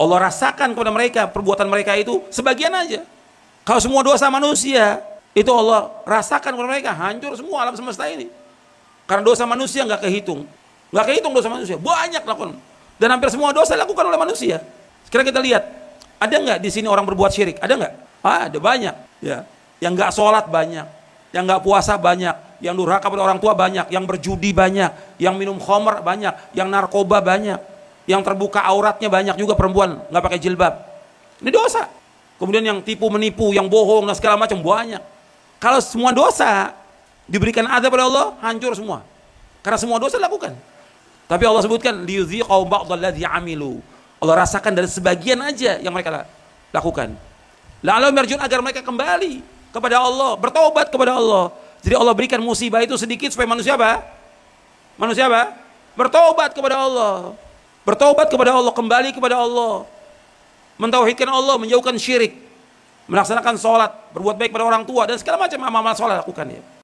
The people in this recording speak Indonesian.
Allah rasakan kepada mereka perbuatan mereka itu sebagian aja. Kalau semua dosa manusia itu Allah rasakan kepada mereka hancur semua alam semesta ini. Karena dosa manusia nggak kehitung, nggak kehitung dosa manusia banyak lakukan dan hampir semua dosa dilakukan oleh manusia. Sekarang kita lihat ada nggak di sini orang berbuat syirik? Ada nggak? Ah, ada banyak ya. Yang nggak sholat banyak, yang nggak puasa banyak, yang durhaka pada orang tua banyak, yang berjudi banyak, yang minum khamr banyak, yang narkoba banyak yang terbuka auratnya banyak juga perempuan nggak pakai jilbab. Ini dosa. Kemudian yang tipu menipu, yang bohong dan segala macam banyak. Kalau semua dosa diberikan azab pada Allah, hancur semua. Karena semua dosa dilakukan. Tapi Allah sebutkan liyudziqahum amilu. Allah rasakan dari sebagian aja yang mereka lakukan. lalu merjun agar mereka kembali kepada Allah, bertobat kepada Allah. Jadi Allah berikan musibah itu sedikit supaya manusia apa? Manusia apa? Bertobat kepada Allah bertobat kepada Allah, kembali kepada Allah. Mentauhidkan Allah, menjauhkan syirik. Melaksanakan sholat, berbuat baik pada orang tua, dan segala macam amal-amal sholat lakukan ya.